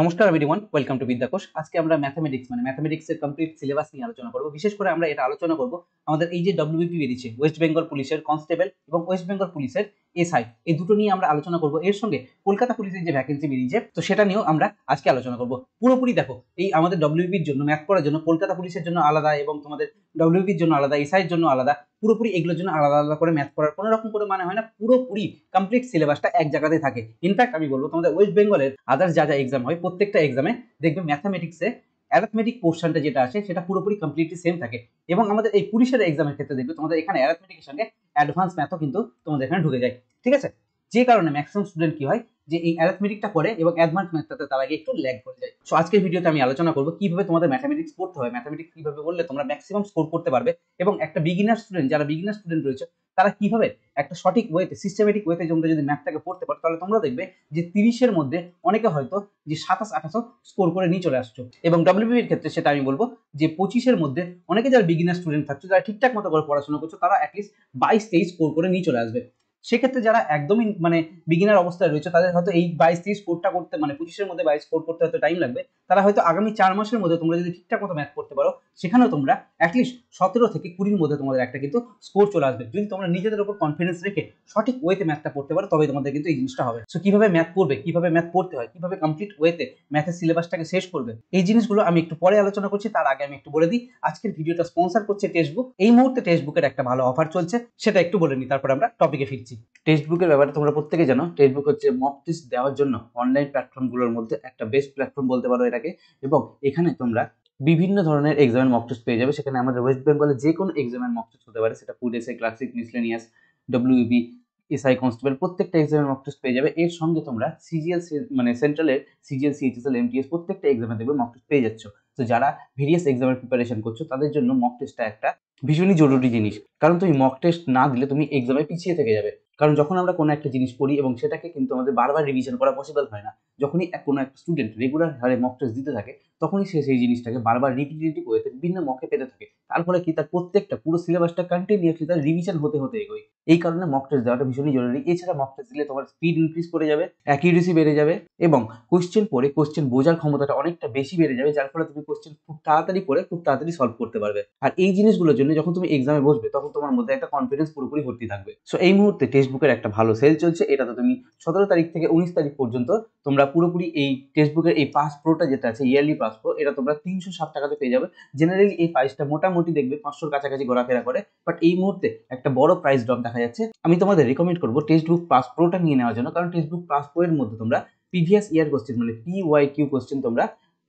নমস্কার everyone welcome to বিদ্যাকোষ আজকে আমরা ম্যাথামেটিক্স মানে ম্যাথামেটিক্সের কমপ্লিট সিলেবাস নিয়ে আলোচনা করব বিশেষ করে আমরা এটা আলোচনা করব আমাদের এই যে ডব্লিউবিপি বেরিয়েছে ওয়েস্ট বেঙ্গল পুলিশের কনস্টেবল এবং ওয়েস্ট বেঙ্গল পুলিশের এসআই এই দুটো নিয়ে আমরা আলোচনা করব এর সঙ্গে কলকাতা পুলিশের যে ভ্যাকেন্সি বেরিয়েছে তো সেটা নিয়েও আমরা আজকে আলোচনা করব পুরোপুরি দেখো এই আমাদের ডব্লিউবির জন্য ম্যাথ করার জন্য কলকাতা পুলিশের জন্য আলাদা এবং তোমাদের ডব্লিউবির জন্য আলাদা এসআইয়ের জন্য আলাদা পুরোপুরি এগুলোর জন্য আলাদা আলাদা করে ম্যাথ করার কোনো রকম করে মানে হয় না পুরোপুরি কমপ্লিট সিলেবাসটা এক জায়গাতে থাকে ইনফ্যাক্ট আমি বলবো তোমাদের ওয়েস্ট বেঙ্গলের আদার্স যা যা এক্সাম হয় প্রত্যেকটা এক্সামে দেখবে ম্যাথামেটিক্সে অ্যারাথমেটিক পোর্শনটা যেটা আসে সেটা পুরোপুরি কমপ্লিটলি সেম থাকে এবং আমাদের এই পুলিশের এক্সামের ক্ষেত্রে দেখবে তোমাদের এখানে অ্যারাথমেটিকের সঙ্গে অ্যাডভান্স ম্যাথও কিন্তু তোমাদের এখানে ঢুকে যায় ঠিক আছে যে কারণে ম্যাক্সিমাম স্টুডেন্ট কি হয় যে এই অ্যারাথমেটিকটা করে এবং অ্যাডভান্স ম্যাথটাতে তার আগে একটু ল্যাগ করে যায় সো আজকের ভিডিওতে আমি আলোচনা করবো কিভাবে তোমাদের ম্যাথামেটিক্স পড়তে হবে ম্যাথামেটিক্স কিভাবে করলে তোমরা ম্যাক্সিমাম স্কোর করতে পারবে এবং একটা বিগিনার স্টুডেন্ট যারা বিগিনার স্টুডেন্ট রয়েছে তারা কিভাবে একটা সঠিক ওয়েতে সিস্টেমেটিক ওয়েতে তোমরা যদি ম্যাথটাকে পড়তে পারো তাহলে তোমরা দেখবে যে তিরিশের মধ্যে অনেকে হয়তো যে সাতাশ আঠাশও স্কোর করে নিয়ে চলে আসছো এবং ডাব্লিউবি এর ক্ষেত্রে সেটা আমি বলবো যে পঁচিশের মধ্যে অনেকে যারা বিগিনার স্টুডেন্ট থাকছো যারা ঠিকঠাক মতো করে পড়াশোনা করছো তারা অ্যাটলিস্ট বাইশ তেইশ স্কোর করে নিয়ে চলে আসবে সেক্ষেত্রে যারা একদমই মানে বিগিনার অবস্থায় রয়েছে তাদের হয়তো এই বাইশ তিরিশ কোডটা করতে মানে পঁচিশের মধ্যে বাইশ কোড করতে হয়তো টাইম লাগবে তারা হয়তো আগামী চার মাসের মধ্যে তোমরা যদি ঠিকঠাক মতো ম্যাথ করতে পারো সেখানেও তোমরা অ্যাটলিস্ট সতেরো থেকে কুড়ির মধ্যে তোমাদের একটা কিন্তু স্কোর চলে আসবে যদি তোমরা নিজেদের উপর কনফিডেন্স রেখে সঠিক ওয়েতে ম্যাথটা পড়তে পারো তবে তোমাদের কিন্তু এই জিনিসটা হবে সো কিভাবে ম্যাথ পড়বে কিভাবে ম্যাথ পড়তে হয় কিভাবে কমপ্লিট ওয়েতে ম্যাথের সিলেবাসটাকে শেষ করবে এই জিনিসগুলো আমি একটু পরে আলোচনা করছি তার আগে আমি একটু বলে দিই আজকের ভিডিওটা স্পন্সার করছে টেক্সটবুক এই মুহূর্তে টেক্সটবুকের একটা ভালো অফার চলছে সেটা একটু বলে নিই তারপর আমরা টপিকে ফিরছি টেক্সটবুকের ব্যাপারে তোমরা প্রত্যেকে জানো টেক্সটবুক হচ্ছে মক টেস্ট দেওয়ার জন্য অনলাইন প্ল্যাটফর্মগুলোর মধ্যে একটা বেস্ট প্ল্যাটফর্ম বলতে পারো এটাকে এবং এখানে তোমরা বিভিন্ন ধরনের এক্সামের মক টেস্ট পেয়ে যাবে সেখানে আমাদের ওয়েস্ট বেঙ্গলে যে কোনো এক্সামের মক টেস্ট হতে পারে সেটা ফুড এসে classic miscellaneous WB SI constable প্রত্যেকটা এক্সামের মক টেস্ট পেয়ে যাবে এর সঙ্গে তোমরা সিজিএল মানে সেন্ট্রালের সিজিএল সিএইচএসএল এমটিএস প্রত্যেকটা এক্সামে দেখবে মক টেস্ট পেয়ে যাচ্ছ তো যারা ভেরিয়াস এক্সামের প্রিপারেশন করছো তাদের জন্য মক টেস্টটা একটা ভীষণই জরুরি জিনিস কারণ তুমি মক টেস্ট না দিলে তুমি এক্সামে পিছিয়ে থেকে যাবে কারণ যখন আমরা কোনো একটা জিনিস পড়ি এবং সেটাকে কিন্তু আমাদের বারবার রিভিশন করা পসিবল হয় না যখনই কোনো একটা স্টুডেন্ট রেগুলার হারে মক টেস্ট দিতে থাকে তখনই সে সেই জিনিসটাকে বারবার রিপিটেটিভ ওয়েতে বিভিন্ন মকে পেতে থাকে তার ফলে কি তার প্রত্যেকটা পুরো সিলেবাসটা কন্টিনিউসলি তার রিভিশন হতে হতে এগোয় এই কারণে মক টেস্ট দেওয়াটা ভীষণই জরুরি এছাড়া মক টেস্ট দিলে তোমার স্পিড ইনক্রিজ করে যাবে অ্যাকিউরেসি বেড়ে যাবে এবং কোশ্চেন পড়ে কোশ্চেন বোঝার ক্ষমতাটা অনেকটা বেশি বেড়ে যাবে যার ফলে তুমি কোশ্চেন খুব তাড়াতাড়ি পড়ে খুব তাড়াতাড়ি সলভ করতে পারবে আর এই জিনিসগুলোর জন্য যখন তুমি এক্সামে বসবে তখন তোমার মধ্যে একটা কনফিডেন্স পুরোপুরি ভর্তি থাকবে সো এই মুহূর্তে টেস্ট টেক্সটবুকের একটা ভালো সেল চলছে এটা তো তুমি সতেরো তারিখ থেকে উনিশ তারিখ পর্যন্ত তোমরা পুরোপুরি এই টেক্সটবুকের এই পাস প্রোটা যেটা আছে ইয়ারলি পাস প্রো এটা তোমরা তিনশো ষাট টাকাতে পেয়ে যাবে জেনারেলি এই প্রাইসটা মোটামুটি দেখবে পাঁচশোর কাছাকাছি ঘোরাফেরা করে বাট এই মুহূর্তে একটা বড় প্রাইস ড্রপ দেখা যাচ্ছে আমি তোমাদের রেকমেন্ড করবো টেক্সটবুক পাস প্রোটা নিয়ে নেওয়ার জন্য কারণ টেক্সটবুক পাস প্রো এর মধ্যে তোমরা প্রিভিয়াস ইয়ার কোশ্চেন মানে পি ওয়াই কিউ কোশ্চেন তোমরা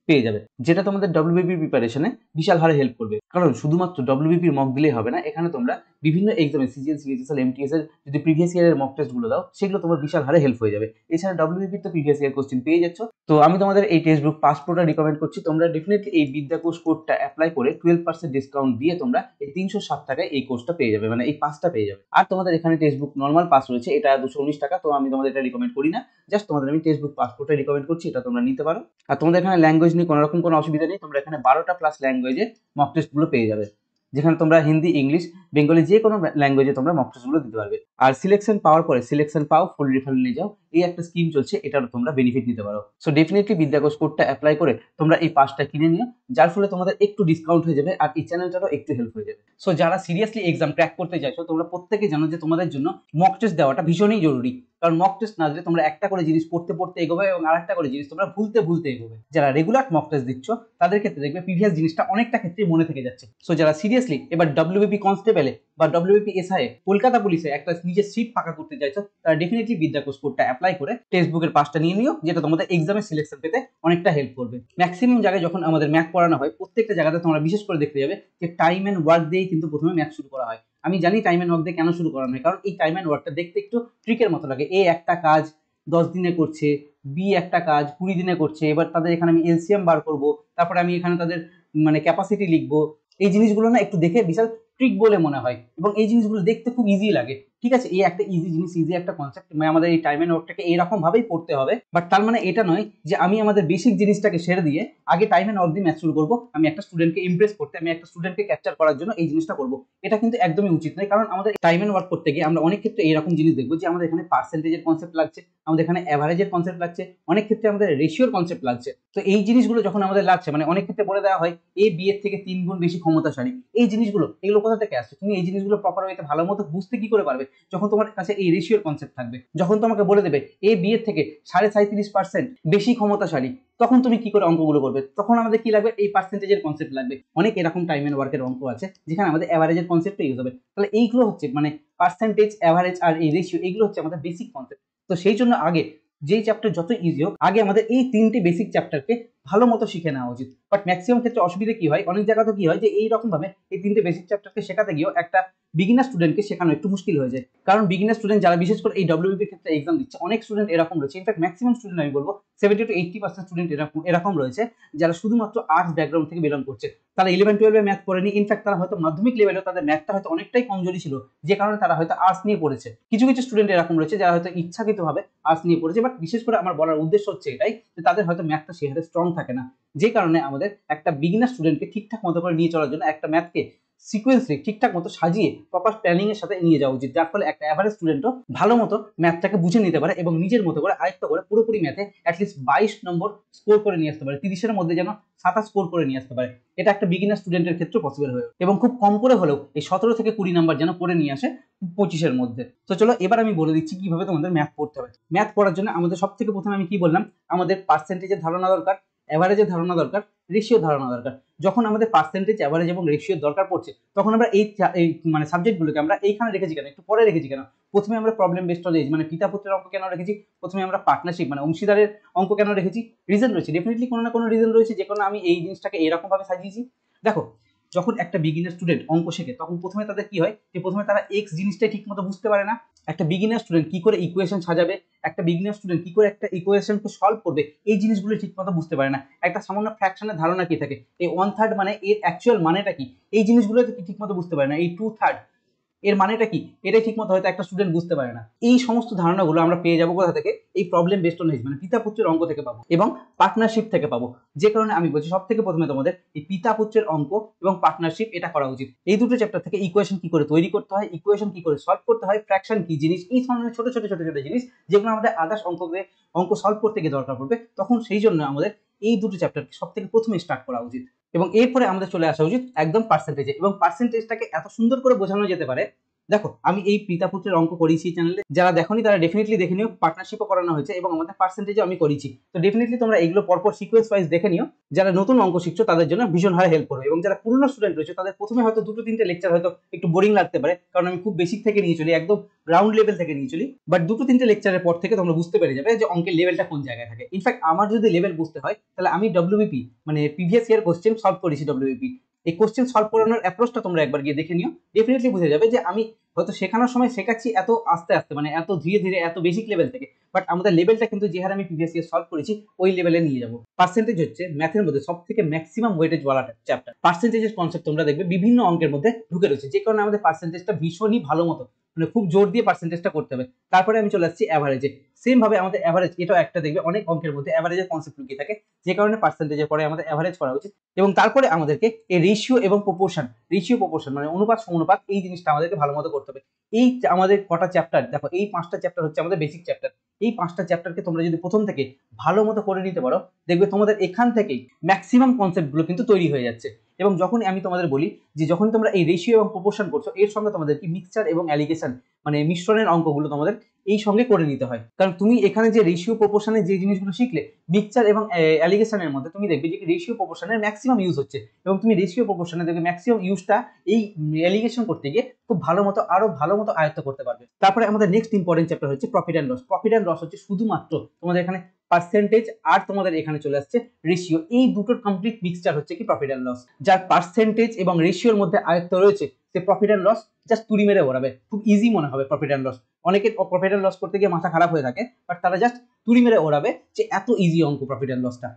পেয়ে যাবে যেটা তোমাদের ডব্লিউবিপির প্রিপারেশনে বিশাল হারে হেল্প করবে কারণ শুধুমাত্র ডব্লিউবিপির মক দিলেই হবে না এখানে তোমরা বিভিন্ন এক্সামে সিজিএল সিএসএসএল এমটিএস এর যদি প্রিভিয়াস ইয়ারের মক টেস্টগুলো দাও সেগুলো তোমার বিশাল হারে হেল্প হয়ে যাবে এছাড়া ডব্লিউবিপির তো প্রিভিয়াস ইয়ার কোশ্চেন পেয়ে যাচ্ছ তো আমি তোমাদের এই টেস্ট বুক পাসপোর্টটা রিকমেন্ড করছি তোমরা ডেফিনেটলি এই বিদ্যাকোষ কোডটা অ্যাপ্লাই করে টুয়েলভ পার্সেন্ট ডিসকাউন্ট দিয়ে তোমরা এই তিনশো সাত টাকায় এই কোর্সটা পেয়ে যাবে মানে এই পাঁচটা পেয়ে যাবে আর তোমাদের এখানে টেক্সট বুক নর্মাল পাস রয়েছে এটা দুশো উনিশ টাকা তো আমি তোমাদের এটা রিকমেন্ড করি না জাস্ট তোমাদের আমি টেক্সট বুক পাসপোর্টটা রিকমেন্ড করছি এটা তোমরা নিতে পারো আর তোমাদের এখানে ল্যাঙ্গুয়েজ নিয়ে কোনো রকম কোনো অসুবিধা নেই তোমরা এখানে বারোটা প্লাস ল্যাঙ্গুয়েজে মক টেস্টগুলো পেয়ে যাবে যেখানে তোমরা হিন্দি ইংলিশ বেঙ্গলি যে কোনো ল্যাঙ্গুয়েজে তোমরা মক টেস্টগুলো দিতে পারবে আর সিলেকশন পাওয়ার পরে সিলেকশন পাও ফুল রিফান্ড নিয়ে যাও এই একটা স্কিম চলছে এটারও তোমরা বেনিফিট নিতে পারো সো ডেফিনেটলি বিদ্যাকোষ কোডটা অ্যাপ্লাই করে তোমরা এই পাসটা কিনে নিও যার ফলে তোমাদের একটু ডিসকাউন্ট হয়ে যাবে আর এই চ্যানেলটারও একটু হেল্প হয়ে যাবে সো যারা সিরিয়াসলি এক্সাম ক্র্যাক করতে চাইছো তোমরা প্রত্যেকে জানো যে তোমাদের জন্য মক টেস্ট দেওয়াটা ভীষণই জরুরি কারণ মক টেস্ট না দিলে তোমরা একটা করে জিনিস পড়তে পড়তে এগোবে এবং আরেকটা করে জিনিস তোমরা ভুলতে ভুলতে এগোবে যারা রেগুলার মক টেস্ট দিচ্ছ তাদের ক্ষেত্রে দেখবে প্রিভিয়াস জিনিসটা অনেকটা ক্ষেত্রে মনে থেকে যাচ্ছে সো যারা সিরিয়াসলি এবার ডব্লিউবিপি কনস্টেবলে বা ডব্লিউবিপি এসআই কলকাতা পুলিশে একটা নিজের সিট ফাঁকা করতে চাইছো তারা ডেফিনেটলি কোর্স কোডটা অ্যাপ্লাই করে টেক্সট বুকের পাসটা নিয়ে নিও যেটা তোমাদের এক্সামের সিলেকশন পেতে অনেকটা হেল্প করবে ম্যাক্সিমাম জায়গায় যখন আমাদের ম্যাথ পড়ানো হয় প্রত্যেকটা জায়গাতে তোমরা বিশেষ করে দেখতে যাবে যে টাইম অ্যান্ড ওয়ার্ক দিয়েই কিন্তু প্রথমে ম্যাথ শুরু করা হয় আমি জানি টাইম অ্যান্ড ওয়ার্ক কেন শুরু করানো হয় কারণ এই টাইম অ্যান্ড ওয়ার্কটা দেখতে একটু ট্রিকের মতো লাগে এ একটা কাজ দশ দিনে করছে বি একটা কাজ কুড়ি দিনে করছে এবার তাদের এখানে আমি এলসিএম বার করব তারপরে আমি এখানে তাদের মানে ক্যাপাসিটি লিখবো এই জিনিসগুলো না একটু দেখে বিশাল ট্রিক বলে মনে হয় এবং এই জিনিসগুলো দেখতে খুব ইজি লাগে ঠিক আছে এই একটা ইজি জিনিস ইজি একটা কনসেপ্ট মানে আমাদের এই টাইম অ্যান্ড ওয়ার্কটাকে ভাবেই পড়তে হবে বাট তার মানে এটা নয় যে আমি আমাদের বেসিক জিনিসটাকে সেরে দিয়ে আগে টাইম অ্যান্ড ওয়ার্ক দিয়ে ম্যাচ শুরু করবো আমি একটা স্টুডেন্টকে ইমপ্রেস করতে আমি একটা স্টুডেন্টকে ক্যাপচার করার জন্য এই জিনিসটা করবো এটা কিন্তু একদমই উচিত নয় কারণ আমাদের টাইম অ্যান্ড ওয়ার্ক করতে গিয়ে আমরা অনেক ক্ষেত্রে এরকম জিনিস দেখবো যে আমাদের এখানে পার্সেন্টেজের কনসেপ্ট লাগছে আমাদের এখানে অ্যাভারেজের কনসেপ্ট লাগছে অনেক ক্ষেত্রে আমাদের রেশিওর কনসেপ্ট লাগছে তো এই জিনিসগুলো যখন আমাদের লাগছে মানে অনেক ক্ষেত্রে বলে দেওয়া হয় এ বি এর থেকে তিন গুণ বেশি ক্ষমতাশালী এই জিনিসগুলো এগুলো কোথা থেকে আসছে তুমি এই জিনিসগুলো প্রপার ওয়েতে ভালো মতো বুঝতে কি করে পারবে যখন তোমার কাছে এই রেশিওর কনসেপ্ট থাকবে যখন তোমাকে বলে দেবে এ বিয়ের থেকে সাড়ে সাঁত্রিশ পার্সেন্ট বেশি ক্ষমতাশালী তখন তুমি কি করে অঙ্কগুলো করবে তখন আমাদের কি লাগবে এই পার্সেন্টেজের কনসেপ্ট লাগবে অনেক এরকম টাইম অ্যান্ড ওয়ার্কের অঙ্ক আছে যেখানে আমাদের অ্যাভারেজের কনসেপ্ট ইউজ হবে তাহলে এইগুলো হচ্ছে মানে পার্সেন্টেজ অ্যাভারেজ আর এই রেশিও এইগুলো হচ্ছে আমাদের বেসিক কনসেপ্ট তো সেই জন্য আগে যে চ্যাপ্টার যত ইজি হোক আগে আমাদের এই তিনটি বেসিক চ্যাপ্টারকে ভালো মতো শিখে নেওয়া উচিত বাট ম্যাক্সিমাম ক্ষেত্রে অসুবিধা কি হয় অনেক জায়গাতে কি হয় যে এইরকমভাবে এই তিনটে বেসিক চ্যাপ্টারকে শেখাতে গিয়েও একটা বিগিনার স্টুডেন্টকে শেখানো একটু মুশকিল হয়ে যায় কারণ বিগিনার স্টুডেন্ট যারা বিশেষ করে এই ডব্লিউবিপির ক্ষেত্রে এক্সাম দিচ্ছে অনেক স্টুডেন্ট এরকম রয়েছে ইনফ্যাক্ট ম্যাক্সিমাম স্টুডেন্ট আমি বলবো seventy two eighty percent student এরকম এরকম রয়েছে যারা শুধুমাত্র আর্টস ব্যাকগ্রাউন্ড থেকে বিলং করছে তারা ইলেভেন টুয়েলভে ম্যাথ পড়েনি ইনফ্যাক্ট তারা হয়তো মাধ্যমিক লেভেলে তাদের ম্যাথটা হয়তো অনেকটাই কমজোরি ছিল যে কারণে তারা হয়তো আর্টস নিয়ে পড়েছে কিছু কিছু স্টুডেন্ট এরকম রয়েছে যারা হয়তো ইচ্ছাকৃতভাবে আর্টস নিয়ে পড়েছে বাট বিশেষ করে আমার বলার উদ্দেশ্য হচ্ছে এটাই যে তাদের হয়তো ম্যাথটা সে স্ট্রং থাকে না যে কারণে আমাদের একটা বিগিনার স্টুডেন্টকে ঠিকঠাক মতো করে নিয়ে চলার জন্য একটা ম্যাথকে সিকুয়েন্সলি ঠিকঠাক মতো সাজিয়ে প্রপার প্ল্যানিংয়ের সাথে নিয়ে যাওয়া উচিত যার ফলে একটা অ্যাভারেজ স্টুডেন্টও ভালো মতো ম্যাথটাকে বুঝে নিতে পারে এবং নিজের মতো করে আয়ত্ত করে পুরোপুরি ম্যাথে অ্যাটলিস্ট বাইশ নম্বর স্কোর করে নিয়ে আসতে পারে তিরিশের মধ্যে যেন সাতাশ স্কোর করে নিয়ে আসতে পারে এটা একটা বিগিনার স্টুডেন্টের ক্ষেত্রে পসিবল হয়ে এবং খুব কম করে হলেও এই সতেরো থেকে কুড়ি নাম্বার যেন করে নিয়ে আসে পঁচিশের মধ্যে তো চলো এবার আমি বলে দিচ্ছি কিভাবে তোমাদের ম্যাথ পড়তে হবে ম্যাথ পড়ার জন্য আমাদের সব থেকে প্রথমে আমি কি বললাম আমাদের পার্সেন্টেজের ধারণা দরকার অ্যাভারেজের ধারণা দরকার রেশিও ধারণা দরকার যখন আমাদের পার্সেন্টেজ অ্যাভারেজ এবং রেশিওর দরকার পড়ছে তখন আমরা এই এই মানে সাবজেক্টগুলোকে আমরা এইখানে রেখেছি কেন একটু পরে রেখেছি কেন প্রথমে আমরা প্রবলেম বেসড নলেজ মানে পিতা পুত্রের অঙ্ক কেন রেখেছি প্রথমে আমরা পার্টনারশিপ মানে অংশীদারের অঙ্ক কেন রেখেছি রিজন রয়েছে ডেফিনেটলি কোনো না কোনো রিজন রয়েছে যে কোনো আমি এই জিনিসটাকে এরকমভাবে সাজিয়েছি দেখো যখন একটা বিগিনার স্টুডেন্ট অঙ্ক শেখে তখন প্রথমে তাদের কি হয় যে প্রথমে তারা এক্স জিনিসটাই ঠিক মতো বুঝতে পারে না একটা বিগিনার স্টুডেন্ট কি করে ইকুয়েশন সাজাবে একটা বিগিনার স্টুডেন্ট কি করে একটা ইকুয়েশনকে সলভ করবে এই জিনিসগুলো মতো বুঝতে পারে না একটা সামান্য ফ্র্যাকশনের ধারণা কি থাকে এই ওয়ান থার্ড মানে এর অ্যাকচুয়াল মানেটা কি এই জিনিসগুলো ঠিকমতো বুঝতে পারে না এই মানে টু থার্ড এর মানেটা কি এটাই ঠিকমতো হয়তো একটা স্টুডেন্ট বুঝতে পারে না এই সমস্ত ধারণাগুলো আমরা পেয়ে যাবো কোথা থেকে এই প্রবলেম বেস্ট নলেজ মানে পিতা পুত্রের অঙ্ক থেকে পাবো এবং পার্টনারশিপ থেকে পাবো যে কারণে আমি বলছি সব থেকে প্রথমে তোমাদের এই পিতা পুত্রের অঙ্ক এবং পার্টনারশিপ এটা করা উচিত এই দুটো চ্যাপ্টার থেকে ইকুয়েশন কি করে তৈরি করতে হয় ইকুয়েশন কি করে সলভ করতে হয় ফ্র্যাকশন কি জিনিস এই ধরনের ছোট ছোট ছোট ছোট জিনিস যেগুলো আমাদের আদার্স অঙ্ককে অঙ্ক সলভ করতে গিয়ে দরকার পড়বে তখন সেই জন্য আমাদের এই দুটো চ্যাপ্টারকে সব থেকে প্রথমে স্টার্ট করা উচিত এবং এরপরে আমাদের চলে আসা উচিত একদম পার্সেন্টেজে এবং পার্সেন্টেজটাকে এত সুন্দর করে বোঝানো যেতে পারে দেখো আমি এই পিতা পুত্রের অঙ্ক করেছি চ্যানেলে যারা দেখনি তারা ডেফিনেটলি দেখে নিও পার্টনারশিপও করানো হয়েছে এবং আমাদের পার্সেন্টেজও আমি করেছি তো ডেফিনেটলি তোমরা এগুলো পরপর সিকোয়েন্স ওয়াইজ দেখে নিও যারা নতুন অঙ্ক শিখছো তাদের জন্য ভীষণ হারে হেল্প করবে এবং যারা পুরনো স্টুডেন্ট রয়েছে তাদের প্রথমে হয়তো দুটো তিনটে লেকচার হয়তো একটু বোরিং লাগতে পারে কারণ আমি খুব বেসিক থেকে নিয়ে চলি একদম রাউন্ড লেভেল থেকে নিয়ে চলি বাট দুটো তিনটে লেকচারের পর থেকে তোমরা বুঝতে পেরে যাবে যে অঙ্কের লেভেলটা কোন জায়গায় থাকে ইনফ্যাক্ট আমার যদি লেভেল বুঝতে হয় তাহলে আমি ডব্লিউবিপি মানে প্রিভিয়াস ইয়ার কোশ্চেন সলভ করেছি ডব্লিউবিপি এই কোশ্চেন সলভ করানোর অ্যাপ্রোচটা তোমরা একবার গিয়ে দেখে নিও ডেফিনেটলি বুঝে যাবে যে আমি হয়তো শেখানোর সময় শেখাচ্ছি এত আস্তে আস্তে মানে এত ধীরে ধীরে এত বেসিক লেভেল থেকে বাট আমাদের লেভেলটা কিন্তু যে হারে আমি প্রিভিয়াস ইয়ার সলভ করেছি ওই লেভেলে নিয়ে যাবো পার্সেন্টেজ হচ্ছে ম্যাথের মধ্যে সব থেকে ম্যাক্সিমাম ওয়েটেজ বলা চ্যাপ্টার পার্সেন্টেজের কনসেপ্ট তোমরা দেখবে বিভিন্ন অঙ্কের মধ্যে ঢুকে রয়েছে যে কারণে আমাদের পার্সেন্টেজটা ভীষণই ভালো মতো মানে খুব জোর দিয়ে পার্সেন্টেজটা করতে হবে তারপরে আমি চলে আসছি অ্যাভারেজে সেম ভাবে আমাদের অ্যাভারেজ এটাও একটা দেখবে অনেক অঙ্কের মধ্যে অ্যাভারেজের কনসেপ্ট লুকিয়ে থাকে যে কারণে পার্সেন্টেজের পরে আমাদের অ্যাভারেজ করা উচিত এবং তারপরে আমাদেরকে এই রেশিও এবং প্রপোর্শন রেশিও প্রপোর্শন মানে অনুপাত অনুপাত এই জিনিসটা আমাদেরকে ভালো মতো করতে হবে এই আমাদের কটা চ্যাপ্টার দেখো এই পাঁচটা চ্যাপ্টার হচ্ছে আমাদের বেসিক চ্যাপ্টার এই পাঁচটা চ্যাপ্টারকে তোমরা যদি প্রথম থেকে ভালো মতো করে নিতে পারো দেখবে তোমাদের এখান থেকেই ম্যাক্সিমাম কনসেপ্টগুলো কিন্তু তৈরি হয়ে যাচ্ছে এবং যখন আমি তোমাদের বলি যে যখন তোমরা এই রেশিও এবং প্রপোর্শন করছো এর সঙ্গে তোমাদের কি মিক্সচার এবং অ্যালিগেশন মানে মিশ্রণের অঙ্কগুলো তোমাদের এই সঙ্গে করে নিতে হয় কারণ তুমি এখানে যে রেশিও প্রপোর্শনের যে জিনিসগুলো শিখলে মিক্সচার এবং অ্যালিগেশনের মধ্যে তুমি দেখবে যে রেশিও প্রপোর্শনের ম্যাক্সিমাম ইউজ হচ্ছে এবং তুমি রেশিও প্রপোর্শনের দেখবে ম্যাক্সিমাম ইউজটা এই অ্যালিগেশন করতে গিয়ে খুব ভালো মতো আরও ভালো মতো আয়ত্ত করতে পারবে তারপরে আমাদের নেক্সট ইম্পর্টেন্ট চ্যাপ্টার হচ্ছে profit and loss profit and loss হচ্ছে শুধুমাত্র তোমাদের এখানে পার্সেন্টেজ আর তোমাদের এখানে চলে আসছে রেশিও এই দুটোর কমপ্লিট মিক্সচার হচ্ছে কি প্রফিট অ্যান্ড লস যার পার্সেন্টেজ এবং রেশিওর মধ্যে আয়ত্ত রয়েছে সে প্রফিট অ্যান্ড লস জাস্ট তুড়ি মেরে ওড়াবে খুব ইজি মনে হবে প্রফিট অ্যান্ড লস অনেকে প্রফিট অ্যান্ড লস করতে গিয়ে মাথা খারাপ হয়ে থাকে বাট তারা জাস্ট তুড়ি মেরে ওড়াবে যে এত ইজি অঙ্ক প্রফিট অ্যান্ড লসটা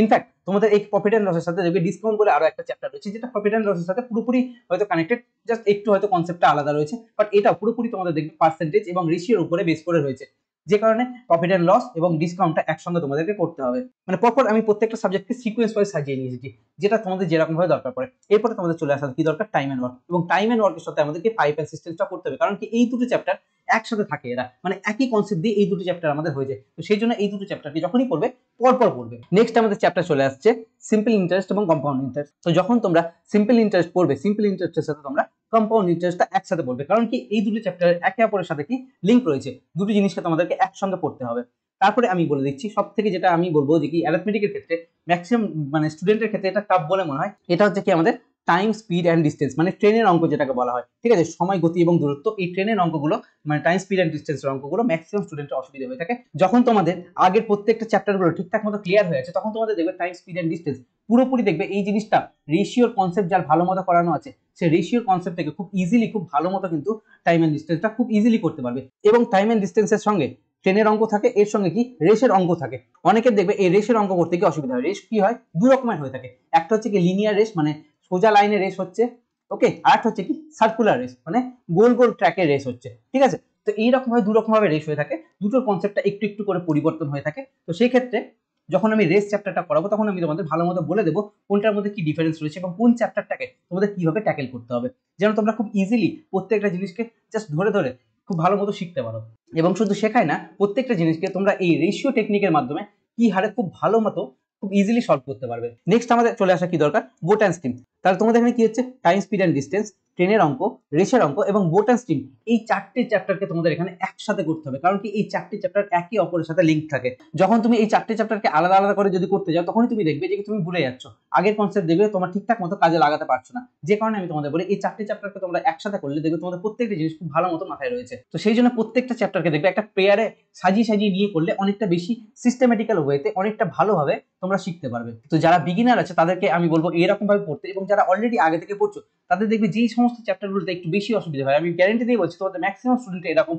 ইনফ্যাক্ট তোমাদের এই প্রফিট অ্যান্ড লসের সাথে দেখবে ডিসকাউন্ট বলে আরো একটা চ্যাপ্টার রয়েছে যেটা প্রফিট অ্যান্ড লসের সাথে পুরোপুরি হয়তো কানেক্টেড জাস্ট একটু হয়তো কনসেপ্টটা আলাদা রয়েছে বাট এটা পুরোপুরি তোমাদের দেখবে পার্সেন্টেজ এবং রেশিওর উপরে বেস করে রয়েছে যে কারণে প্রফিট অ্যান্ড লস এবং ডিসকাউন্টটা একসঙ্গে তোমাদেরকে করতে হবে মানে পরপর আমি প্রত্যেকটা সাবজেক্টকে সিকোয়েন্স ওয়াইজ সাজিয়ে নিয়েছি যেটা তোমাদের যেরকম ভাবে দরকার পড়ে এরপরে তোমাদের চলে আসা কি দরকার টাইম অ্যান্ড ওয়ার্ক এবং টাইম অ্যান্ড ওয়ার্কের সাথে আমাদেরকে পাইপ অ্যান্ড করতে হবে কারণ কি এই দুটো চ্যাপ্টার একসাথে থাকে এরা মানে একই কনসেপ্ট দিয়ে এই দুটো চ্যাপ্টার আমাদের হয়ে যায় তো সেই জন্য এই দুটো চ্যাপ্টারকে যখনই পড়বে পরপর পড়বে নেক্সট আমাদের চ্যাপ্টার চলে আসছে সিম্পল ইন্টারেস্ট এবং কম্পাউন্ড ইন্টারেস্ট তো যখন তোমরা সিম্পল ইন্টারেস্ট পড়বে সিম্পল ইন্টারেস্টের সাথে তোমরা কম্পাউন্ড ইন্টারেস্টটা একসাথে পড়বে কারণ কি এই দুটো চ্যাপ্টার একে অপরের সাথে কি লিঙ্ক রয়েছে দুটো জিনিসকে তোমাদেরকে একসঙ্গে পড়তে হবে তারপরে আমি বলে দিচ্ছি সব থেকে যেটা আমি বলবো যে কি অ্যারাথমেটিকের ক্ষেত্রে ম্যাক্সিমাম মানে স্টুডেন্টের ক্ষেত্রে এটা টাফ বলে মনে হয় এটা হচ্ছে কি আমাদের টাইম স্পিড অ্যান্ড ডিস্টেন্স মানে ট্রেনের অঙ্ক যেটাকে বলা হয় ঠিক আছে সময় গতি এবং দূরত্ব এই ট্রেনের অঙ্কগুলো মানে টাইম স্পিড অ্যান্ড ডিস্টেন্সের অঙ্কগুলো ম্যাক্সিমাম স্টুডেন্টের অসুবিধা হয়ে থাকে যখন তোমাদের আগের প্রত্যেকটা চ্যাপ্টারগুলো ঠিকঠাক মতো ক্লিয়ার হয়ে আছে তখন তোমাদের দেখবে টাইম স্পিড অ্যান্ড ডিস্টেন্স পুরোপুরি দেখবে এই জিনিসটা রেশিওর কনসেপ্ট যার ভালো মতো করানো আছে সে রেশিওর কনসেপ্ট থেকে খুব ইজিলি খুব ভালো মতো কিন্তু টাইম অ্যান্ড ডিস্টেন্সটা খুব ইজিলি করতে পারবে এবং টাইম অ্যান্ড ডিস্টেন্সের সঙ্গে ট্রেনের অঙ্ক থাকে এর সঙ্গে কি রেসের অঙ্ক থাকে অনেকের দেখবে এই রেসের অঙ্ক করতে কি অসুবিধা হয় রেস কি হয় দু রকমের হয়ে থাকে একটা হচ্ছে কি লিনিয়ার রেস মানে সোজা লাইনে রেস হচ্ছে ওকে আর হচ্ছে কি সার্কুলার রেস মানে গোল গোল ট্র্যাকে রেস হচ্ছে ঠিক আছে তো এইরকমভাবে দুরকমভাবে রেস হয়ে থাকে দুটোর কনসেপ্টটা একটু একটু করে পরিবর্তন হয়ে থাকে তো সেই ক্ষেত্রে যখন আমি রেস চ্যাপ্টারটা করাবো তখন আমি তোমাদের ভালো মতো বলে দেবো কোনটার মধ্যে কি ডিফারেন্স রয়েছে এবং কোন চ্যাপ্টারটাকে তোমাদের কিভাবে ট্যাকেল করতে হবে যেন তোমরা খুব ইজিলি প্রত্যেকটা জিনিসকে জাস্ট ধরে ধরে খুব ভালো মতো শিখতে পারো এবং শুধু শেখায় না প্রত্যেকটা জিনিসকে তোমরা এই রেশিও টেকনিকের মাধ্যমে কি হারে খুব ভালো মতো খুব ইজিলি সলভ করতে পারবে নেক্সট আমাদের চলে আসা কি দরকার বোট অ্যান্ড স্টিম তাহলে তোমাদের এখানে কি হচ্ছে টাইম স্পিড অ্যান্ড ডিস্টেন্স ট্রেনের অঙ্ক রেশের অঙ্ক এবং অ্যান্ড স্টিম এই চারটি চ্যাপ্টারকে তোমাদের এখানে একসাথে করতে হবে কারণ কি এই চারটি চ্যাপ্টার একই অপরের সাথে লিঙ্ক থাকে যখন তুমি এই চারটি চ্যাপ্টারকে আলাদা আলাদা করে যদি করতে যাও তখনই তুমি দেখবে যে তুমি ভুলে যাচ্ছ আগের কনসেপ্ট দেখবে তোমার ঠিকঠাক মতো কাজে লাগাতে পারছো না যে কারণে আমি তোমাদের বলি এই চারটি চ্যাপ্টারকে তোমরা একসাথে করলে দেখবে তোমাদের প্রত্যেকটা জিনিস খুব ভালো মতো মাথায় রয়েছে তো সেই জন্য প্রত্যেকটা চ্যাপ্টারকে দেখবে একটা প্রেয়ারে সাজিয়ে সাজিয়ে নিয়ে করলে অনেকটা বেশি সিস্টেমেটিক্যাল ওয়েতে অনেকটা ভালোভাবে তোমরা শিখতে পারবে তো যারা বিগিনার আছে তাদেরকে আমি বলবো এরকমভাবে পড়তে এবং যারা অলরেডি আগে থেকে পড়ছো তাদের দেখবে যেই সমস্ত সমস্ত চ্যাপ্টারগুলোতে একটু বেশি অসুবিধা হয় আমি গ্যারেন্টি দিয়ে বলছি তোমাদের ম্যাক্সিমাম স্টুডেন্ট এরকম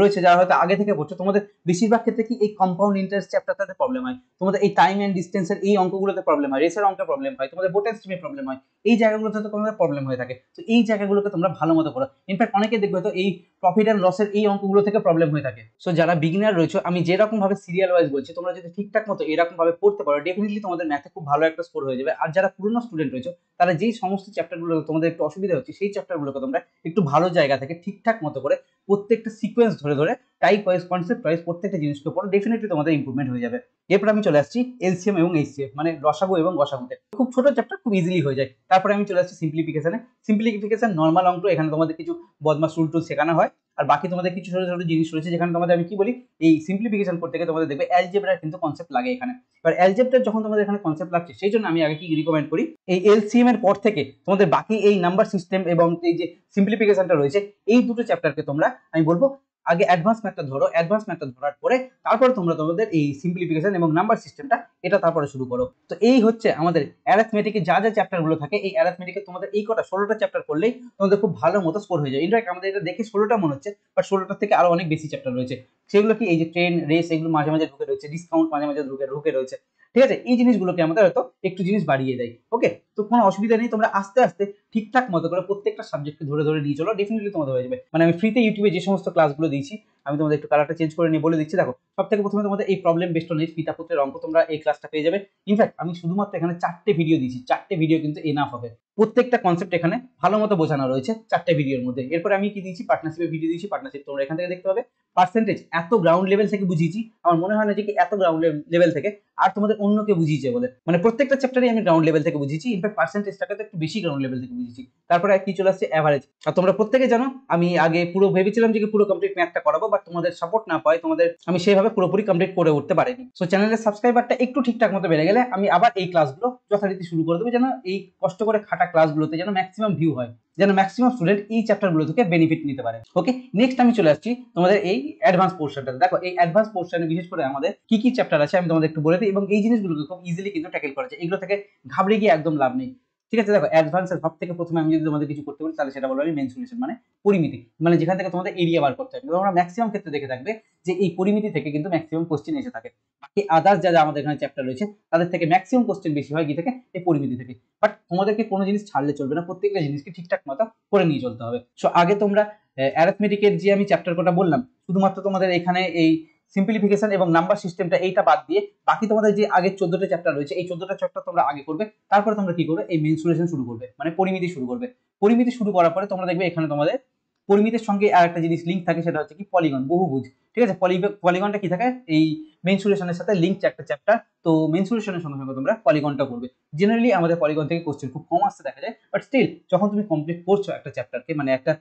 রয়েছে যারা হয়তো আগে থেকে পড়ছো তোমাদের বেশিরভাগ ক্ষেত্রে কি এই কম্পাউন্ড ইন্টারেস্ট চ্যাপ্টারটাতে প্রবলেম হয় তোমাদের এই টাইম অ্যান্ড ডিস্টেন্সের এই অঙ্কগুলোতে প্রবলেম হয় রেসের অঙ্কে প্রবলেম হয় তোমাদের বোটের স্ট্রিমে প্রবলেম হয় এই জায়গাগুলোতে তো তোমাদের প্রবলেম হয়ে থাকে তো এই জায়গাগুলোকে তোমরা ভালো মতো করো ইনফ্যাক্ট অনেকে দেখবে তো এই প্রফিট অ্যান্ড লসের এই অঙ্কগুলো থেকে প্রবলেম হয়ে থাকে সো যারা বিগিনার রয়েছে আমি যেরকম ভাবে সিরিয়াল ওয়াইজ বলছি তোমরা যদি ঠিকঠাক মতো এরকম ভাবে পড়তে পারো ডেফিনেটলি তোমাদের ম্যাথে খুব ভালো একটা স্কোর হয়ে যাবে আর যারা পুরনো স্টুডেন্ট রয়েছে তারা যেই সমস্ত চ্যাপ্টারগুলো তোমাদের একটু অসুবিধা হচ্ছে সেই চ্যাপ্টারগুলোকে তোমরা একটু ভালো জায়গা থেকে ঠিকঠাক মতো করে প্রত্যেকটা সিকোয়েন্স ধরে ধরে টাইপ ওয়াইজ কনসেপ্ট ওয়াইজ প্রত্যেকটা জিনিসকে পড়ো ডেফিনেটলি তোমাদের ইম্প্রুভমেন্ট হয়ে যাবে এরপর আমি চলে আসছি এলসিএম এবং এইচসিএফ মানে রসাগু এবং গসাগুতে খুব ছোট চ্যাপ্টার খুব ইজিলি হয়ে যায় তারপরে আমি চলে আসছি সিম্পলিফিকেশনে সিম্পলিফিকেশন নর্মাল অঙ্ক এখানে তোমাদের কিছু বদমাস রুল টুল শেখানো হয় আর বাকি তোমাদের কিছু ছোটো ছোটো জিনিস রয়েছে যেখানে তোমাদের আমি কি বলি এই সিম্পলিফিকেশন করতে গিয়ে তোমাদের দেখবে অ্যালজেবরার কিন্তু কনসেপ্ট লাগে এখানে এবার অ্যালজেবরার যখন তোমাদের এখানে কনসেপ্ট লাগছে সেই জন্য আমি আগে কি রিকমেন্ড করি এই এলসিএম এর পর থেকে তোমাদের বাকি এই নাম্বার সিস্টেম এবং এই যে সিম্পলিফিকেশনটা রয়েছে এই দুটো চ্যাপ্টারকে তোমরা আমি বলবো আগে অ্যাডভান্স ম্যাথটা ধরো অ্যাডভান্স ম্যাথটা ধরার পরে তারপর তোমরা তোমাদের এই সিম্পলিফিকেশন এবং নাম্বার সিস্টেমটা এটা তারপরে শুরু করো তো এই হচ্ছে আমাদের অ্যারাথমেটিকে যা যা চ্যাপ্টারগুলো থাকে এই অ্যারাথমেটিকে তোমাদের এই কটা ষোলোটা চ্যাপ্টার করলেই তোমাদের খুব ভালো মতো স্কোর হয়ে যায় ইনফ্যাক্ট আমাদের এটা দেখে ষোলোটা মনে হচ্ছে বা ষোলোটার থেকে আরও অনেক বেশি চ্যাপ্টার রয়েছে সেগুলো কি এই যে ট্রেন রেস এগুলো মাঝে মাঝে ঢুকে রয়েছে ডিসকাউন্ট মাঝে মাঝে ঢুকে ঢুকে রয়েছে ঠিক আছে এই জিনিসগুলোকে আমাদের হয়তো একটু জিনিস বাড়িয়ে দেয় ওকে তো কোনো অসুবিধা নেই তোমরা আস্তে আস্তে ঠিকঠাক মতো করে প্রত্যেকটা সাবজেক্টকে ধরে ধরে নিয়ে চলো ডেফিনেটলি তোমাদের হয়ে যাবে মানে আমি ফ্রিতে ইউটিউবে যে সমস্ত ক্লাসগুলো দিয়েছি আমি তোমাদের একটু কালারটা চেঞ্জ করে নিয়ে বলে দিচ্ছি দেখো সব থেকে প্রথমে তোমাদের এই প্রবলেম বেষ্টনের পিতা পুত্রের অঙ্ক তোমরা এই ক্লাসটা পেয়ে যাবে ইনফ্যাক্ট আমি শুধুমাত্র এখানে চারটে ভিডিও দিয়েছি চারটে ভিডিও কিন্তু এনাফ হবে প্রত্যেকটা কনসেপ্ট এখানে ভালো মতো বোঝানো রয়েছে চারটে ভিডিওর মধ্যে এরপরে আমি কি দিয়েছি পার্টনারশিপের ভিডিও দিয়েছি পার্টনারশিপ তোমরা এখান থেকে দেখতে পাবে পার্সেন্টেজ এত গ্রাউন্ড লেভেল থেকে বুঝিয়েছি আমার মনে হয় না যে কি এত গ্রাউন্ড লেভেল থেকে আর তোমাদের অন্যকে বুঝিয়েছে বলে মানে প্রত্যেকটা চ্যাপ্টারে আমি গ্রাউন্ড লেভেল থেকে বুঝিয়েছি ইনফ্যাক্ট পার্সেন্টেজটাকে তো একটু বেশি গ্রাউন্ড লেভেল থেকে বুঝিয়েছি তারপরে কি চলে আসছে অ্যাভারেজ আর তোমরা প্রত্যেকে জানো আমি আগে পুরো ভেবেছিলাম যে পুরো কমপ্লিট ম্যাথটা করাবো বাট তোমাদের সাপোর্ট না পাই তোমাদের আমি সেভাবে পুরোপুরি কমপ্লিট করে উঠতে পারিনি সো চ্যানেলের সাবস্ক্রাইবারটা একটু ঠিকঠাক মতো বেড়ে গেলে আমি আবার এই ক্লাসগুলো যথারীতি শুরু করে দেবো যেন এই কষ্ট করে খাটা ক্লাসগুলোতে যেন ম্যাক্সিমাম ভিউ হয় যেন ম্যাক্সিমাম স্টুডেন্ট এই চ্যাপ্টারগুলো থেকে বেনিফিট নিতে পারে ওকে নেক্সট আমি চলে আসছি তোমাদের এই অ্যাডভান্স পোর্শনটা দেখো এই অ্যাডভান্স পোর্শনে বিশেষ করে আমাদের কি কি চ্যাপ্টার আছে আমি তোমাদের একটু বলে যাবে এবং এই জিনিসগুলো খুব ইজিলি কিন্তু ট্যাকেল করা যায় এগুলো থেকে ঘাবড়ে গিয়ে একদম লাভ নেই ঠিক আছে দেখো অ্যাডভান্সের সব থেকে প্রথমে আমি যদি তোমাদের কিছু করতে বলি তাহলে সেটা বলবো আমি মেনসুলেশন মানে পরিমিতি মানে যেখান থেকে তোমাদের এরিয়া বার করতে হবে তোমরা ম্যাক্সিমাম ক্ষেত্রে দেখে থাকবে যে এই পরিমিতি থেকে কিন্তু ম্যাক্সিমাম কোশ্চেন এসে থাকে বাকি আদার্স যা আমাদের এখানে চ্যাপ্টার রয়েছে তাদের থেকে ম্যাক্সিমাম কোশ্চেন বেশি হয় কি থেকে এই পরিমিতি থেকে বাট তোমাদেরকে কোনো জিনিস ছাড়লে চলবে না প্রত্যেকটা জিনিসকে ঠিকঠাক মতো করে নিয়ে চলতে হবে সো আগে তোমরা অ্যারাথমেটিকের যে আমি চ্যাপ্টার কটা বললাম শুধুমাত্র তোমাদের এখানে এই সিম্পলিফিকেশন এবং নাম্বার সিস্টেমটা এইটা বাদ দিয়ে বাকি তোমাদের যে আগে চোদ্দটা চ্যাপ্টার রয়েছে এই চোদ্দটা চ্যাপ্টার তোমরা আগে করবে তারপরে তোমরা কি করবে এই মেনসুরেশন শুরু করবে মানে পরিমিতি শুরু করবে পরিমিতি শুরু করার পরে তোমরা দেখবে এখানে তোমাদের পরিমিতির সঙ্গে আর একটা জিনিস লিঙ্ক থাকে সেটা হচ্ছে কি পলিগন বহুভুজ ঠিক আছে পলিগনটা কি থাকে এই মেনসুরেশনের সাথে লিঙ্ক একটা চ্যাপ্টার তো মেনসুরেশনের সঙ্গে সঙ্গে তোমরা পলিগনটা করবে জেনারেলি আমাদের পলিগন থেকে কোশ্চেন খুব কম আসতে দেখা যায় বাট স্টিল যখন তুমি কমপ্লিট করছো একটা চ্যাপ্টারকে মানে একটা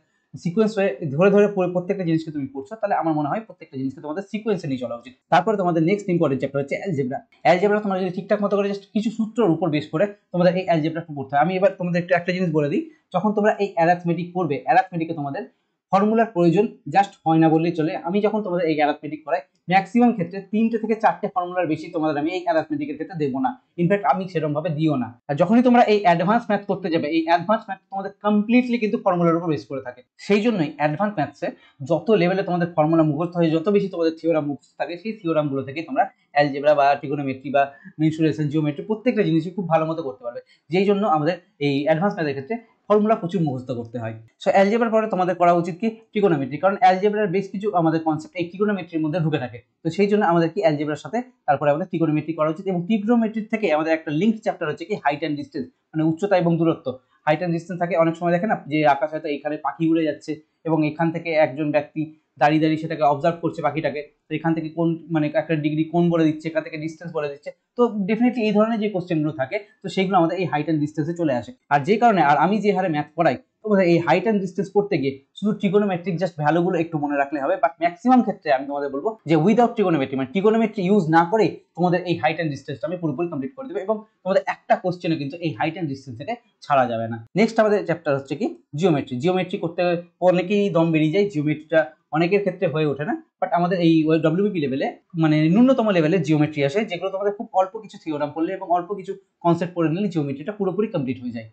সিকোয়েন্স হয়ে ধরে ধরে প্রত্যেকটা জিনিসকে তুমি পড়ছো তাহলে আমার মনে হয় প্রত্যেকটা জিনিসকে তোমাদের সিকোয়েন্সে নিয়ে চলা উচিত তারপরে তোমাদের নেক্সট ইম্পর্টেন্ট চ্যাপ্টার হচ্ছে অ্যালজেব্রা অ্যালজেব্রা তোমরা যদি ঠিকঠাক মতো করে জাস্ট কিছু সূত্রের উপর বেশ করে তোমাদের এই অ্যালজেব্রাটা পড়তে হয় আমি এবার তোমাদের একটা জিনিস বলে দিই যখন তোমরা এই অ্যারাথমেটিক পড়বে অ্যারাথমেটিকে তোমাদের ফর্মুলার প্রয়োজন জাস্ট হয় না বললেই চলে আমি যখন তোমাদের এই অ্যারাথমেটিক করাই ম্যাক্সিমাম ক্ষেত্রে তিনটে থেকে চারটে ফর্মুলার বেশি তোমাদের আমি এই অ্যারাথমেটিকের ক্ষেত্রে দেবো না ইনফ্যাক্ট আমি সেরকমভাবে দিও না আর যখনই তোমরা এই অ্যাডভান্স ম্যাথ করতে যাবে এই অ্যাডভান্স ম্যাথ তোমাদের কমপ্লিটলি কিন্তু ফর্মুলার উপর বেস করে থাকে সেই জন্যই অ্যাডভান্স ম্যাথসে যত লেভেলে তোমাদের ফর্মুলা মুখস্থ হয় যত বেশি তোমাদের থিওরাম মুখস্থ থাকে সেই থিওরামগুলো থেকে তোমরা অ্যালজেব্রা বা ট্রিগোনোমেট্রি বা মিনসুরেশন জিওমেট্রি প্রত্যেকটা জিনিসই খুব ভালো মতো করতে পারবে যেই জন্য আমাদের এই অ্যাডভান্স ম্যাথের ক্ষেত্রে ফর্মুলা প্রচুর মুখস্থ করতে হয় সো অ্যালজেবার পরে তোমাদের করা উচিত কি ট্রিকোনোমেট্রি কারণ অ্যালজেবার বেশ কিছু আমাদের কনসেপ্ট এই ট্রিকোনোমেট্রির মধ্যে ঢুকে থাকে তো সেই জন্য আমাদের কি অ্যালজেবার সাথে তারপরে আমাদের ট্রিকোনোমেট্রি করা উচিত এবং ট্রিকোনোমেট্রির থেকে আমাদের একটা লিঙ্ক চ্যাপ্টার হচ্ছে কি হাইট অ্যান্ড ডিস্টেন্স মানে উচ্চতা এবং দূরত্ব হাইট অ্যান্ড ডিস্টেন্স থাকে অনেক সময় দেখেন যে আকাশ হয়তো এখানে পাখি উড়ে যাচ্ছে এবং এখান থেকে একজন ব্যক্তি দাঁড়িয়ে দাঁড়িয়ে সেটাকে অবজার্ভ করছে পাখিটাকে তো এখান থেকে কোন মানে একটা ডিগ্রি কোন বলে দিচ্ছে এখান থেকে ডিস্টেন্স বলে দিচ্ছে তো ডেফিনেটলি এই ধরনের যে কোশ্চেনগুলো থাকে তো সেগুলো আমাদের এই হাইট অ্যান্ড ডিস্টেন্সে চলে আসে আর যে কারণে আর আমি যে হারে ম্যাথ পড়াই তো এই হাইট অ্যান্ড ডিস্টেন্স করতে গিয়ে শুধু ট্রিগোনোমেট্রিক জাস্ট ভ্যালুগুলো একটু মনে রাখলে হবে বাট ম্যাক্সিমাম ক্ষেত্রে আমি তোমাদের বলবো যে উইদাউট ট্রিগোনোমেট্রি মানে ট্রিগোনোমেট্রি ইউজ না করে তোমাদের এই হাইট অ্যান্ড ডিস্টেন্সটা আমি পুরোপুরি কমপ্লিট করে দেবো এবং তোমাদের একটা কোশ্চেনে কিন্তু এই হাইট অ্যান্ড ডিস্টেন্স থেকে ছাড়া যাবে না নেক্সট আমাদের চ্যাপ্টার হচ্ছে কি জিওমেট্রি জিওমেট্রি করতে অনেকেই দম বেরিয়ে যায় জিওমেট্রিটা অনেকের ক্ষেত্রে হয়ে ওঠে না বাট আমাদের এই ডব্লিউবিপি লেভেলে মানে ন্যূনতম লেভেলে জিওমেট্রি আসে যেগুলো তোমাদের খুব অল্প কিছু থিওরাম পড়লে এবং অল্প কিছু কনসেপ্ট পড়ে নিলে জিওমেট্রিটা পুরোপুরি কমপ্লিট হয়ে যায়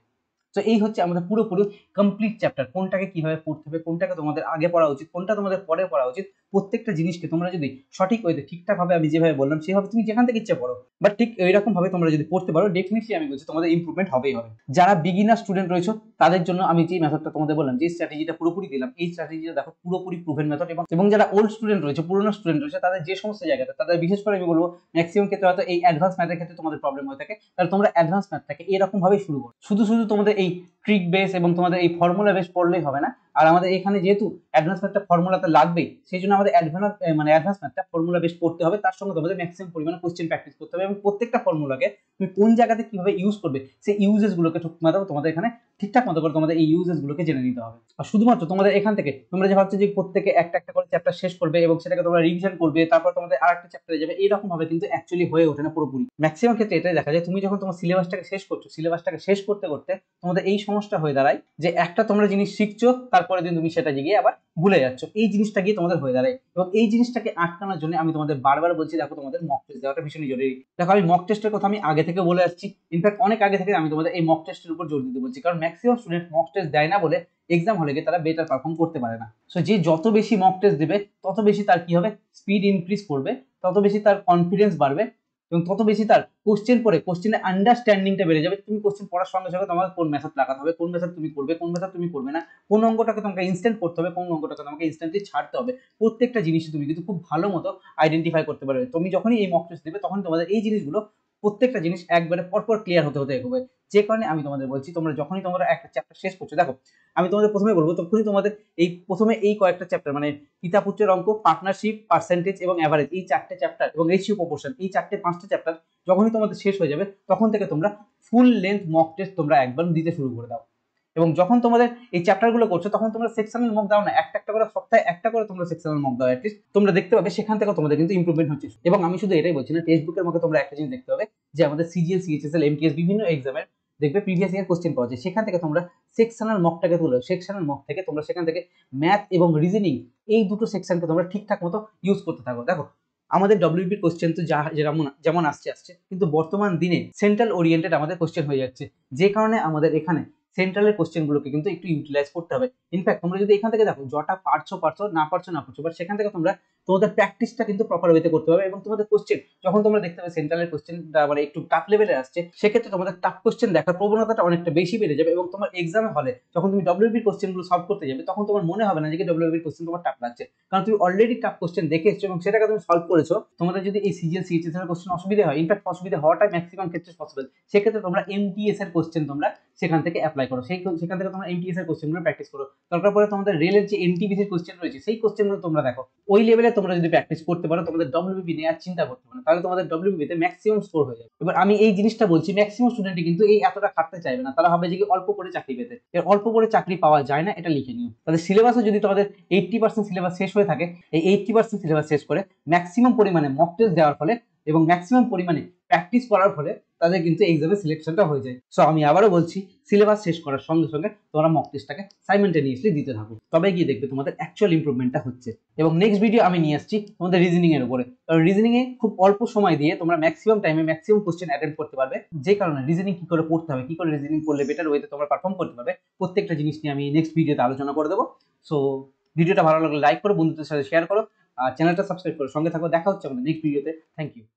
তো এই হচ্ছে আমাদের পুরোপুরি কমপ্লিট চ্যাপ্টার কোনটাকে কিভাবে পড়তে হবে কোনটাকে তোমাদের আগে পড়া উচিত কোনটা তোমাদের পরে পড়া উচিত প্রত্যেকটা জিনিসকে তোমরা যদি সঠিক ওইতে ঠিকঠাকভাবে আমি যেভাবে বললাম সেভাবে তুমি যেখান থেকে ইচ্ছে পড়ো বাট ঠিক এইরকমভাবে তোমরা যদি পড়তে পারো ডেফিনেটলি আমি বলছি তোমাদের ইম্প্রুভমেন্ট হবেই হবে যারা বিগিনার স্টুডেন্ট রয়েছে তাদের জন্য আমি যে মেথডটা তোমাদের বললাম যে স্ট্র্যাটেজিটা পুরোপুরি দিলাম এই স্ট্র্যাটেজিটা দেখো পুরোপুরি প্রুভেন মেথড এবং এবং যারা ওল্ড স্টুডেন্ট রয়েছে পুরোনো স্টুডেন্ট রয়েছে তাদের যে সমস্ত জায়গাতে তাদের বিশেষ করে আমি বলবো ম্যাক্সিমাম ক্ষেত্রে হয়তো এই অ্যাডভান্স ম্যাথের ক্ষেত্রে তোমাদের প্রবলেম হয়ে থাকে তাহলে তোমরা অ্যাডভান্স ম্যাথটাকে এরকমভাবেই শুরু করো শুধু শুধু তোমাদের এই ট্রিক বেস এবং তোমাদের এই ফর্মুলা বেস পড়লেই হবে না আর আমাদের এখানে যেহেতু অ্যাডভান্স ম্যাথটা ফর্মুলাতে লাগবে সেই জন্য আমাদের অ্যাডভান্স মানে অ্যাডভান্স ম্যাথটা ফর্মুলা বেশ পড়তে হবে তার সঙ্গে তোমাদের ম্যাক্সিমাম পরিমাণে কোশ্চেন প্র্যাকটিস করতে হবে এবং প্রত্যেকটা ফর্মুলাকে তুমি কোন জায়গাতে কীভাবে ইউজ করবে সেই ইউজেসগুলোকে ঠিকমতো তোমাদের এখানে ঠিকঠাক মতো করে তোমাদের এই ইউজেসগুলোকে জেনে নিতে হবে আর শুধুমাত্র তোমাদের এখান থেকে তোমরা যে ভাবছো যে প্রত্যেকে একটা একটা করে চ্যাপ্টার শেষ করবে এবং সেটাকে তোমরা রিভিশন করবে তারপর তোমাদের আর একটা চ্যাপ্টারে যাবে এরকম কিন্তু অ্যাকচুয়ালি হয়ে ওঠে না পুরোপুরি ম্যাক্সিমাম ক্ষেত্রে এটাই দেখা যায় তুমি যখন তোমার সিলেবাসটাকে শেষ করছো সিলেবাসটাকে শেষ করতে করতে তোমাদের এই সমস্যা হয়ে দাঁড়ায় যে একটা তোমরা জিনিস শিখছো তার তারপরে দিন তুমি সেটা গিয়ে আবার ভুলে যাচ্ছ এই জিনিসটা গিয়ে তোমাদের হয়ে দাঁড়ায় এবং এই জিনিসটাকে আটকানোর জন্য আমি তোমাদের বারবার বলছি দেখো তোমাদের মক টেস্ট দেওয়াটা ভীষণ জরুরি দেখো আমি মক টেস্টের কথা আমি আগে থেকে বলে আসছি ইনফ্যাক্ট অনেক আগে থেকে আমি তোমাদের এই মক টেস্টের উপর জোর দিতে বলছি কারণ ম্যাক্সিমাম স্টুডেন্ট মক টেস্ট দেয় না বলে এক্সাম হলে গিয়ে তারা বেটার পারফর্ম করতে পারে না সো যে যত বেশি মক টেস্ট দেবে তত বেশি তার কি হবে স্পিড ইনক্রিজ করবে তত বেশি তার কনফিডেন্স বাড়বে এবং তত বেশি তার কোশ্চেন পরে কোশ্চেনের আন্ডারস্ট্যান্ডিংটা বেড়ে যাবে তুমি কোশ্চেন পড়ার সঙ্গে সঙ্গে তোমাকে কোন মেথড লাগাতে হবে কোন মেথড তুমি করবে কোন মেথড তুমি করবে না কোন অঙ্গটাকে তোমাকে ইনস্ট্যান্ট করতে হবে কোন অঙ্গটাকে তোমাকে ইনস্ট্যান্টলি ছাড়তে হবে প্রত্যেকটা জিনিস তুমি কিন্তু খুব ভালো মতো আইডেন্টিফাই করতে পারবে তুমি যখনই এই মক টেস্ট দেবে তখন তোমাদের এই জিনিসগুলো প্রত্যেকটা জিনিস একবারে পরপর ক্লিয়ার হতে হতে এগোবে যে কারণে আমি তোমাদের বলছি তোমরা যখনই তোমরা একটা চ্যাপ্টার শেষ করছো দেখো আমি তোমাদের প্রথমে বলবো তখনই তোমাদের এই প্রথমে এই কয়েকটা চ্যাপ্টার মানে পিতা পুত্রের অঙ্ক পার্টনারশিপ পার্সেন্টেজ এবং অ্যাভারেজ এই চারটে চ্যাপ্টার এবং রেশিও প্রপোর্শন এই চারটে পাঁচটা চ্যাপ্টার যখনই তোমাদের শেষ হয়ে যাবে তখন থেকে তোমরা ফুল লেন্থ মক টেস্ট তোমরা একবার দিতে শুরু করে দাও এবং যখন তোমাদের এই চ্যাপ্টারগুলো করছো তখন তোমরা সেকশনাল মক দাও না একটা একটা করে সপ্তাহে একটা করে তোমরা সেকশনাল মক দাও অ্যাটলিস্ট তোমরা দেখতে পাবে সেখান থেকে তোমাদের কিন্তু ইম্প্রুভমেন্ট হচ্ছে এবং আমি শুধু এটাই বলছি না টেক্সট বুকের মধ্যে তোমরা একটা জিনিস দেখতে হবে যে আমাদের সিজিএল সিএইচএসএল এমটিএস বিভিন্ন এক্সামের দেখবে প্রিভিয়াস ইয়ার কোশ্চেন পাওয়া যায় সেখান থেকে তোমরা সেকশনাল মকটাকে তুলে সেকশনাল মক থেকে তোমরা সেখান থেকে ম্যাথ এবং রিজনিং এই দুটো সেকশনকে তোমরা ঠিকঠাক মতো ইউজ করতে থাকো দেখো আমাদের ডব্লিউবি কোশ্চেন তো যা যেমন যেমন আসছে আসছে কিন্তু বর্তমান দিনে সেন্ট্রাল ওরিয়েন্টেড আমাদের কোশ্চেন হয়ে যাচ্ছে যে কারণে আমাদের এখানে সেন্ট্রালের কোশ্চেনগুলোকে কিন্তু একটু ইউটিলাইজ করতে হবে ইনফ্যাক্ট তোমরা যদি এখান থেকে দেখো যটা পারছো পারছো না পারছো না পারছো বাট সেখান থেকে তোমরা তোমাদের প্র্যাকটিসটা কিন্তু প্রপার ওয়েতে করতে হবে এবং তোমাদের কোশ্চেন যখন তোমরা দেখতে পাবে সেন্ট্রালের কোশ্চেনটা মানে একটু টাফ লেভেলে আসছে সেক্ষেত্রে তোমাদের টাফ কোশ্চেন দেখার প্রবণতাটা অনেকটা বেশি বেড়ে যাবে এবং তোমার এক্সাম হলে যখন তুমি ডব্লিউ ডব্লিউবির কোশ্চেনগুলো সলভ করতে যাবে তখন তোমার মনে হবে না যে বি কোশ্চেন তোমার টাফ লাগছে কারণ তুমি অলরেডি টাফ কোশ্চেন দেখে এসছো এবং সেটাকে তুমি সলভ করেছো তোমাদের যদি এই সিজিএল সিএইচএস এর কোশ্চেন অসুবিধা হয় ইনফ্যাক্ট অসুবিধা হওয়াটা ম্যাক্সিমাম ক্ষেত্রে পসিবল সেক্ষেত্রে তোমরা এমটিএস এর কোশ্চেন তোমরা সেখান থেকে অ্যাপ্লাই করো সেই সেখান থেকে তোমরা এমটিএস এর কোশ্চেনগুলো প্র্যাকটিস করো দরকার পড়ে তোমাদের রেলের যে এনটিবিসি কোশ্চেন রয়েছে সেই কোশ্চেনগুলো তোমরা দেখো ওই লেভেলে তোমরা যদি প্র্যাকটিস করতে পারো তোমাদের ডব্লিউবি নিয়ে আর চিন্তা করতে পারো তাহলে তোমাদের ডব্লিউবি তে ম্যাক্সিমাম স্কোর হয়ে যাবে এবার আমি এই জিনিসটা বলছি ম্যাক্সিমাম স্টুডেন্ট কিন্তু এই এতটা খাটতে চাইবে না তারা হবে যে অল্প করে চাকরি পেতে এর অল্প করে চাকরি পাওয়া যায় না এটা লিখে নিও তাহলে সিলেবাসে যদি তোমাদের এইটটি পার্সেন্ট সিলেবাস শেষ হয়ে থাকে এই এইটটি পার্সেন্ট সিলেবাস শেষ করে ম্যাক্সিমাম পরিমাণে মক টেস্ট দেওয়ার ফলে এবং ম্যাক্সিমাম পরিমাণে প্র্যাকটিস করার ফলে তাদের কিন্তু এক্সামে সিলেকশনটা হয়ে যায় সো আমি আবারও বলছি সিলেবাস শেষ করার সঙ্গে সঙ্গে তোমরা মক টেস্টটাকে সাইমেন্টেনিয়াসলি দিতে থাকো তবে গিয়ে দেখবে তোমাদের অ্যাকচুয়াল ইম্প্রুভমেন্টটা হচ্ছে এবং নেক্সট ভিডিও আমি নিয়ে আসছি তোমাদের রিজনিং এর উপরে কারণ রিজনিং এ খুব অল্প সময় দিয়ে তোমরা ম্যাক্সিমাম টাইমে ম্যাক্সিমাম কোশ্চেন অ্যাটেন্ড করতে পারবে যে কারণে রিজনিং কি করে পড়তে হবে কি করে রিজনিং করলে বেটার ওয়েতে তোমরা পারফর্ম করতে পারবে প্রত্যেকটা জিনিস নিয়ে আমি নেক্সট ভিডিওতে আলোচনা করে দেবো সো ভিডিওটা ভালো লাগলে লাইক করো বন্ধুদের সাথে শেয়ার করো আর চ্যানেলটা সাবস্ক্রাইব করো সঙ্গে থাকো দেখা হচ্ছে আমাদের নেক্সট ভিডিওতে থ্যাংক ইউ